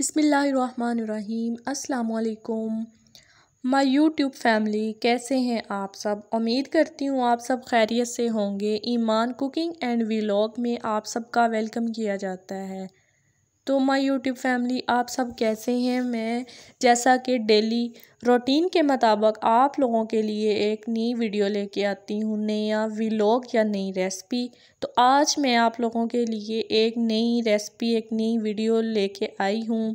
बिसमीम् अल्लाम my YouTube family कैसे हैं आप सब उम्मीद करती हूँ आप सब खैरियत से होंगे ईमान कुकिंग एंड व्लॉग में आप सबका वेलकम किया जाता है तो माय यूट्यूब फैमिली आप सब कैसे हैं मैं जैसा कि डेली रूटीन के मुताबिक आप लोगों के लिए एक नई वीडियो लेके आती हूँ नया व्लॉग या नई रेसिपी तो आज मैं आप लोगों के लिए एक नई रेसिपी एक नई वीडियो लेके आई हूँ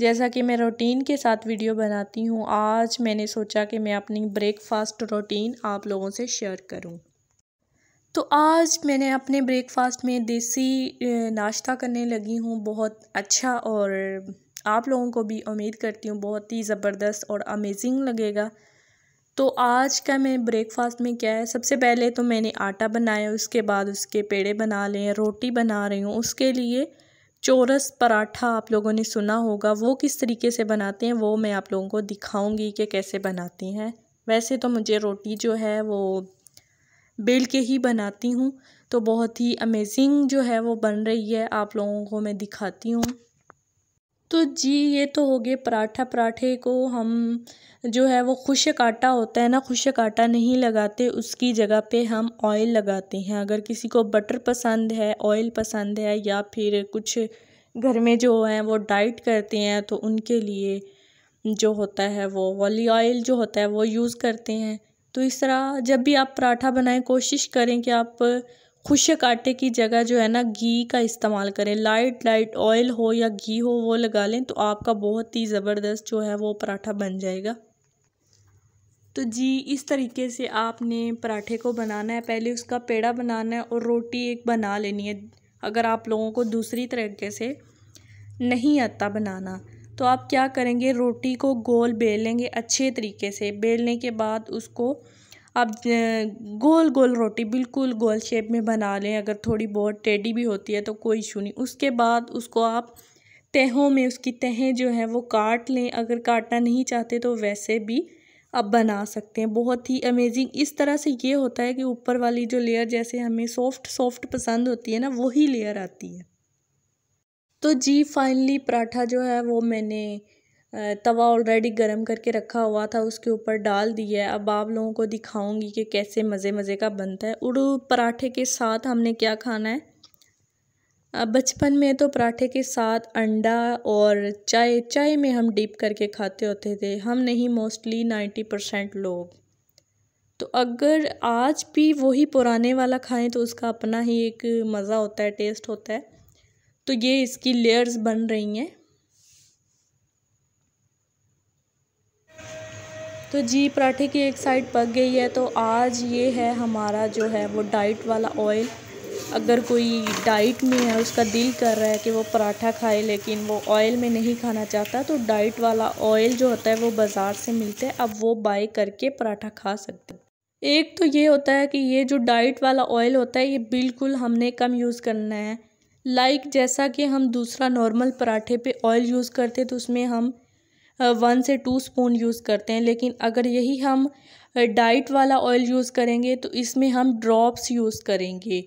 जैसा कि मैं रूटीन के साथ वीडियो बनाती हूँ आज मैंने सोचा कि मैं अपनी ब्रेकफास्ट रूटीन आप लोगों से शेयर करूँ तो आज मैंने अपने ब्रेकफास्ट में देसी नाश्ता करने लगी हूँ बहुत अच्छा और आप लोगों को भी उम्मीद करती हूँ बहुत ही ज़बरदस्त और अमेजिंग लगेगा तो आज का मैं ब्रेकफास्ट में क्या है सबसे पहले तो मैंने आटा बनाया उसके बाद उसके पेड़े बना लें रोटी बना रही हूँ उसके लिए चोरस पराठा आप लोगों ने सुना होगा वो किस तरीके से बनाते हैं वो मैं आप लोगों को दिखाऊंगी कि कैसे बनाते हैं वैसे तो मुझे रोटी जो है वो बेल के ही बनाती हूँ तो बहुत ही अमेज़िंग जो है वो बन रही है आप लोगों को मैं दिखाती हूँ तो जी ये तो हो गए पराठा पराठे को हम जो है वो खुशक आटा होता है ना खुशक आटा नहीं लगाते उसकी जगह पे हम ऑयल लगाते हैं अगर किसी को बटर पसंद है ऑयल पसंद है या फिर कुछ घर में जो है वो डाइट करते हैं तो उनके लिए जो होता है वो वॉली ऑयल जो होता है वो यूज़ करते हैं तो इस तरह जब भी आप पराठा बनाएं कोशिश करें कि आप खुशक आटे की जगह जो है ना घी का इस्तेमाल करें लाइट लाइट ऑयल हो या घी हो वो लगा लें तो आपका बहुत ही ज़बरदस्त जो है वो पराठा बन जाएगा तो जी इस तरीके से आपने पराठे को बनाना है पहले उसका पेड़ा बनाना है और रोटी एक बना लेनी है अगर आप लोगों को दूसरी तरीके से नहीं आता बनाना तो आप क्या करेंगे रोटी को गोल बेलेंगे अच्छे तरीके से बेलने के बाद उसको आप गोल गोल रोटी बिल्कुल गोल शेप में बना लें अगर थोड़ी बहुत टेढ़ी भी होती है तो कोई इशू नहीं उसके बाद उसको आप तहों में उसकी तहें जो हैं वो काट लें अगर काटना नहीं चाहते तो वैसे भी आप बना सकते हैं बहुत ही अमेजिंग इस तरह से ये होता है कि ऊपर वाली जो लेयर जैसे हमें सॉफ्ट सॉफ्ट पसंद होती है ना वही लेयर आती है तो जी फाइनली पराठा जो है वो मैंने तवा ऑलरेडी गरम करके रखा हुआ था उसके ऊपर डाल दिया है अब आप लोगों को दिखाऊंगी कि कैसे मज़े मज़े का बनता है उड़ू पराठे के साथ हमने क्या खाना है बचपन में तो पराठे के साथ अंडा और चाय चाय में हम डीप करके खाते होते थे हम नहीं मोस्टली नाइन्टी परसेंट लोग तो अगर आज भी वही पुराने वाला खाएं तो उसका अपना ही एक मज़ा होता है टेस्ट होता है तो ये इसकी लेयर्स बन रही हैं तो जी पराठे की एक साइड पक गई है तो आज ये है हमारा जो है वो डाइट वाला ऑयल अगर कोई डाइट में है उसका दिल कर रहा है कि वो पराठा खाए लेकिन वो ऑयल में नहीं खाना चाहता तो डाइट वाला ऑयल जो होता है वो बाज़ार से मिलता है अब वो बाय करके पराठा खा सकते हैं एक तो ये होता है कि ये जो डाइट वाला ऑयल होता है ये बिल्कुल हमने कम यूज़ करना है लाइक like जैसा कि हम दूसरा नॉर्मल पराठे पे ऑयल यूज़ करते तो उसमें हम वन से टू स्पून यूज़ करते हैं लेकिन अगर यही हम डाइट वाला ऑयल यूज़ करेंगे तो इसमें हम ड्रॉप्स यूज़ करेंगे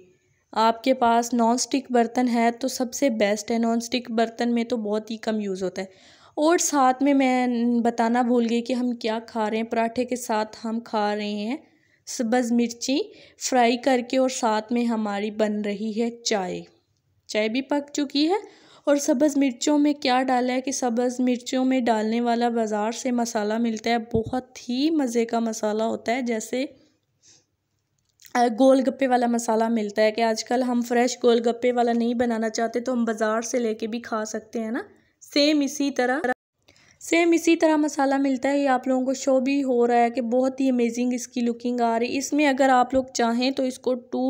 आपके पास नॉन स्टिक बर्तन है तो सबसे बेस्ट है नॉन स्टिक बर्तन में तो बहुत ही कम यूज़ होता है और साथ में मैं बताना भूल गई कि हम क्या खा रहे हैं पराठे के साथ हम खा रहे हैं सब्ज़ मिर्ची फ्राई करके और साथ में हमारी बन रही है चाय चाय भी पक चुकी है और सब्ज़ मिर्चों में क्या डाला है कि सब्ज़ मिर्चों में डालने वाला बाज़ार से मसाला मिलता है बहुत ही मज़े का मसाला होता है जैसे गोल गप्पे वाला मसाला मिलता है कि आजकल हम फ्रेश गोल गप्पे वाला नहीं बनाना चाहते तो हम बाज़ार से लेके भी खा सकते हैं ना सेम इसी तरह सेम इसी तरह मसाला मिलता है ये आप लोगों को शो भी हो रहा है कि बहुत ही अमेजिंग इसकी लुकिंग आ रही है इसमें अगर आप लोग चाहें तो इसको टू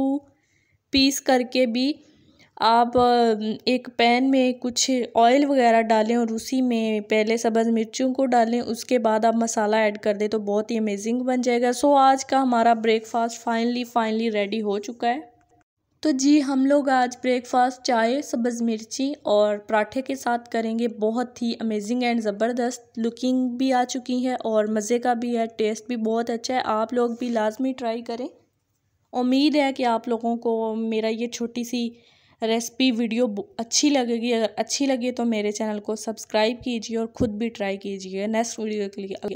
पीस करके भी आप एक पैन में कुछ ऑयल वगैरह डालें और उसी में पहले सब्ज़ मिर्चों को डालें उसके बाद आप मसाला ऐड कर दें तो बहुत ही अमेजिंग बन जाएगा सो आज का हमारा ब्रेकफास्ट फाइनली फाइनली रेडी हो चुका है तो जी हम लोग आज ब्रेकफास्ट चाय सब्ज़ मिर्ची और पराठे के साथ करेंगे बहुत ही अमेजिंग एंड ज़बरदस्त लुकिंग भी आ चुकी है और मज़े का भी है टेस्ट भी बहुत अच्छा है आप लोग भी लाजमी ट्राई करें उम्मीद है कि आप लोगों को मेरा ये छोटी सी रेसिपी वीडियो अच्छी लगेगी अगर अच्छी लगी तो मेरे चैनल को सब्सक्राइब कीजिए और ख़ुद भी ट्राई कीजिए नेक्स्ट वीडियो के लिए